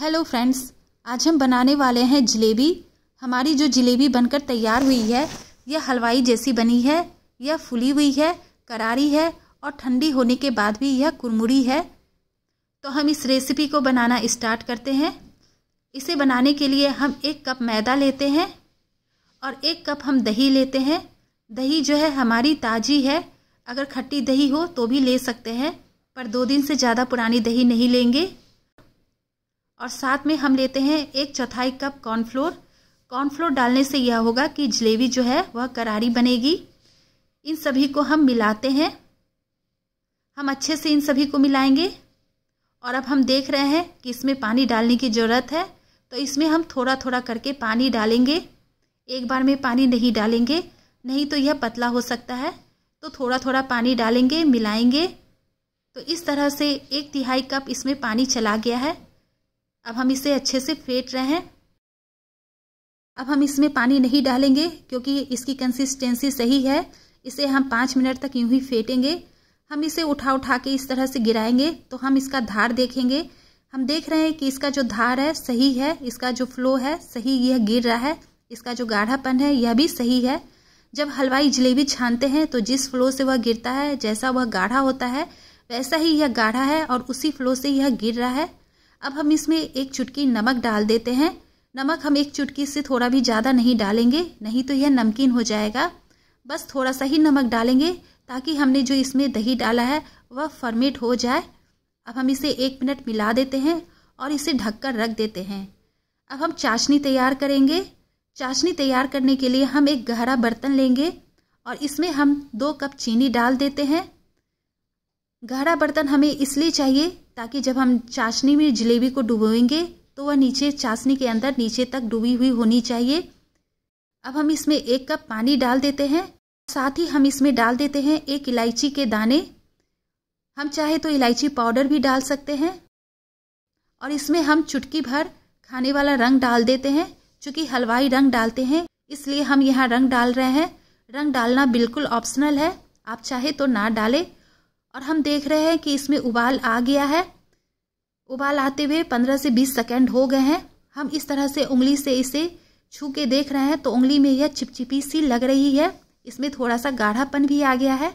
hello friends आज हम बनाने वाले हैं जलेबी हमारी जो जलेबी बनकर तैयार हुई है यह हलवाई जैसी बनी है यह फुली हुई है करारी है और ठंडी होने के बाद भी यह कुरमुरी है तो हम इस रेसिपी को बनाना स्टार्ट करते हैं इसे बनाने के लिए हम एक कप मैदा लेते हैं और एक कप हम दही लेते हैं दही जो है हमारी ताज़ी है अगर खट्टी दही हो तो भी ले सकते हैं पर दो दिन से ज़्यादा पुरानी दही नहीं लेंगे और साथ में हम लेते हैं एक चौथाई कप कॉर्नफ्लोर कॉर्नफ्लोर डालने से यह होगा कि जलेबी जो है वह करारी बनेगी इन सभी को हम मिलाते हैं हम अच्छे से इन सभी को मिलाएंगे और अब हम देख रहे हैं कि इसमें पानी डालने की ज़रूरत है तो इसमें हम थोड़ा थोड़ा करके पानी डालेंगे एक बार में पानी नहीं डालेंगे नहीं तो यह पतला हो सकता है तो थोड़ा थोड़ा पानी डालेंगे मिलाएंगे तो इस तरह से एक तिहाई कप इसमें पानी चला गया है अब हम इसे अच्छे से फेंट रहे हैं अब हम इसमें पानी नहीं डालेंगे क्योंकि इसकी कंसिस्टेंसी सही है इसे हम पाँच मिनट तक यूं ही फेंटेंगे हम इसे उठा उठा के इस तरह से गिराएंगे तो हम इसका धार देखेंगे हम देख रहे हैं कि इसका जो धार है सही है इसका जो फ्लो है सही यह गिर रहा है इसका जो गाढ़ापन है यह भी सही है जब हलवाई जलेबी छानते हैं तो जिस फ्लो से वह गिरता है जैसा वह गाढ़ा होता है वैसा ही यह गाढ़ा है और उसी फ्लो से यह गिर रहा है अब हम इसमें एक चुटकी नमक डाल देते हैं नमक हम एक चुटकी से थोड़ा भी ज़्यादा नहीं डालेंगे नहीं तो यह नमकीन हो जाएगा बस थोड़ा सा ही नमक डालेंगे ताकि हमने जो इसमें दही डाला है वह फर्मेट हो जाए अब हम इसे एक मिनट मिला देते हैं और इसे ढककर रख देते हैं अब हम चाशनी तैयार करेंगे चाशनी तैयार करने के लिए हम एक गहरा बर्तन लेंगे और इसमें हम दो कप चीनी डाल देते हैं गहरा बर्तन हमें इसलिए चाहिए ताकि जब हम चाशनी में जलेबी को डुबोएंगे तो वह नीचे चाशनी के अंदर नीचे तक डूबी हुई होनी चाहिए अब हम इसमें एक कप पानी डाल देते हैं साथ ही हम इसमें डाल देते हैं एक इलायची के दाने हम चाहे तो इलायची पाउडर भी डाल सकते हैं और इसमें हम चुटकी भर खाने वाला रंग डाल देते हैं चूँकि हलवाई रंग डालते हैं इसलिए हम यहाँ रंग डाल रहे हैं रंग डालना बिल्कुल ऑप्शनल है आप चाहे तो ना डालें और हम देख रहे हैं कि इसमें उबाल आ गया है उबाल आते हुए पंद्रह से बीस सेकेंड हो गए हैं हम इस तरह से उंगली से इसे छू के देख रहे हैं तो उंगली में यह चिपचिपी सी लग रही है इसमें थोड़ा सा गाढ़ापन भी आ गया है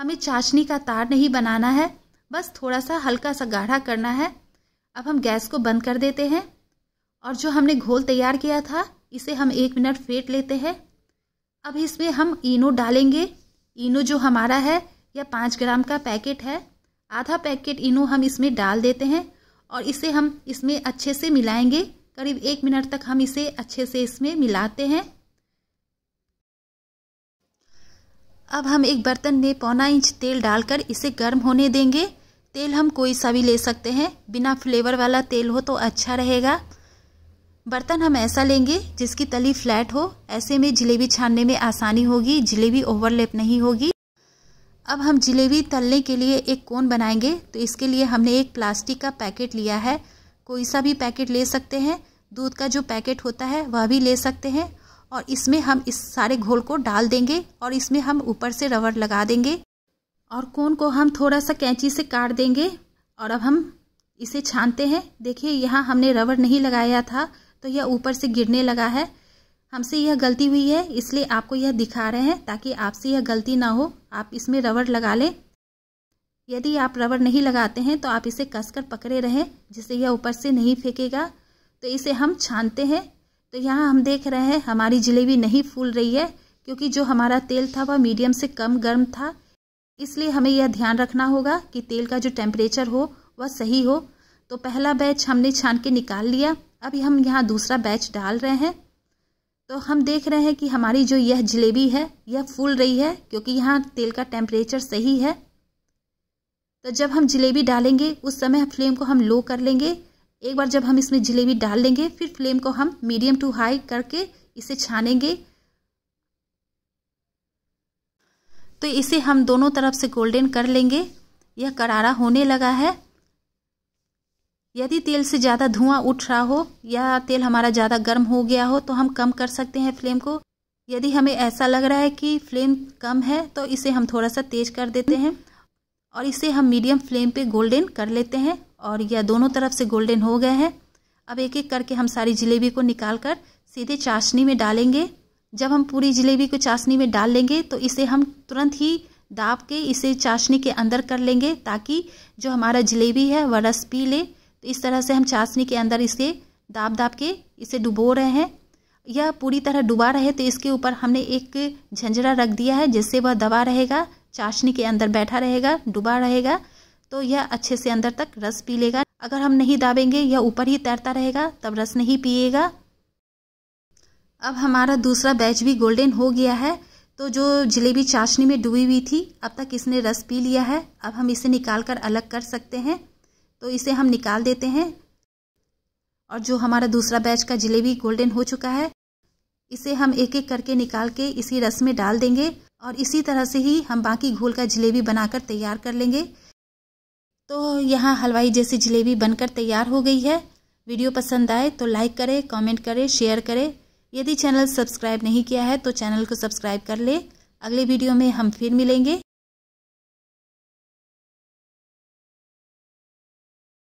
हमें चाशनी का तार नहीं बनाना है बस थोड़ा सा हल्का सा गाढ़ा करना है अब हम गैस को बंद कर देते हैं और जो हमने घोल तैयार किया था इसे हम एक मिनट फेंट लेते हैं अब इसमें हम इनो डालेंगे इनो जो हमारा है या पाँच ग्राम का पैकेट है आधा पैकेट इनो हम इसमें डाल देते हैं और इसे हम इसमें अच्छे से मिलाएंगे करीब एक मिनट तक हम इसे अच्छे से इसमें मिलाते हैं अब हम एक बर्तन में पौना इंच तेल डालकर इसे गर्म होने देंगे तेल हम कोई सा भी ले सकते हैं बिना फ्लेवर वाला तेल हो तो अच्छा रहेगा बर्तन हम ऐसा लेंगे जिसकी तली फ्लैट हो ऐसे में जलेबी छानने में आसानी होगी जलेबी ओवरलेप नहीं होगी अब हम जलेबी तलने के लिए एक कोन बनाएंगे तो इसके लिए हमने एक प्लास्टिक का पैकेट लिया है कोई सा भी पैकेट ले सकते हैं दूध का जो पैकेट होता है वह भी ले सकते हैं और इसमें हम इस सारे घोल को डाल देंगे और इसमें हम ऊपर से रबर लगा देंगे और कोन को हम थोड़ा सा कैंची से काट देंगे और अब हम इसे छानते हैं देखिए यहाँ हमने रबर नहीं लगाया था तो यह ऊपर से गिरने लगा है हमसे यह गलती हुई है इसलिए आपको यह दिखा रहे हैं ताकि आपसे यह गलती ना हो आप इसमें रबड़ लगा लें यदि आप रबर नहीं लगाते हैं तो आप इसे कसकर पकड़े रहें जिससे यह ऊपर से नहीं फेंकेगा तो इसे हम छानते हैं तो यहाँ हम देख रहे हैं हमारी जलेबी नहीं फूल रही है क्योंकि जो हमारा तेल था वह मीडियम से कम गर्म था इसलिए हमें यह ध्यान रखना होगा कि तेल का जो टेम्परेचर हो वह सही हो तो पहला बैच हमने छान के निकाल लिया अब हम यहाँ दूसरा बैच डाल रहे हैं तो हम देख रहे हैं कि हमारी जो यह जलेबी है यह फूल रही है क्योंकि यहाँ तेल का टेम्परेचर सही है तो जब हम जलेबी डालेंगे उस समय फ्लेम को हम लो कर लेंगे एक बार जब हम इसमें जलेबी डाल लेंगे फिर फ्लेम को हम मीडियम टू हाई करके इसे छानेंगे तो इसे हम दोनों तरफ से गोल्डन कर लेंगे यह करारा होने लगा है यदि तेल से ज़्यादा धुआं उठ रहा हो या तेल हमारा ज़्यादा गर्म हो गया हो तो हम कम कर सकते हैं फ्लेम को यदि हमें ऐसा लग रहा है कि फ्लेम कम है तो इसे हम थोड़ा सा तेज़ कर देते हैं और इसे हम मीडियम फ्लेम पे गोल्डन कर लेते हैं और यह दोनों तरफ से गोल्डन हो गए हैं अब एक एक करके हम सारी जलेबी को निकाल कर सीधे चाशनी में डालेंगे जब हम पूरी जलेबी को चाशनी में डाल लेंगे तो इसे हम तुरंत ही दाब के इसे चाशनी के अंदर कर लेंगे ताकि जो हमारा जलेबी है वह रस पी ले तो इस तरह से हम चाशनी के अंदर इसे दाब दाब के इसे डुबो रहे हैं यह पूरी तरह डुबा रहे तो इसके ऊपर हमने एक झंझरा रख दिया है जिससे वह दबा रहेगा चाशनी के अंदर बैठा रहेगा डुबा रहेगा तो यह अच्छे से अंदर तक रस पी लेगा अगर हम नहीं दाबेंगे यह ऊपर ही तैरता रहेगा तब रस नहीं पिएगा अब हमारा दूसरा बैच भी गोल्डन हो गया है तो जो जलेबी चाशनी में डूबी हुई थी अब तक इसने रस पी लिया है अब हम इसे निकाल कर अलग कर सकते हैं तो इसे हम निकाल देते हैं और जो हमारा दूसरा बैच का जलेबी गोल्डन हो चुका है इसे हम एक एक करके निकाल के इसी रस में डाल देंगे और इसी तरह से ही हम बाकी घोल का जलेबी बनाकर तैयार कर लेंगे तो यहाँ हलवाई जैसी जलेबी बनकर तैयार हो गई है वीडियो पसंद आए तो लाइक करें कमेंट करें शेयर करें यदि चैनल सब्सक्राइब नहीं किया है तो चैनल को सब्सक्राइब कर ले अगले वीडियो में हम फिर मिलेंगे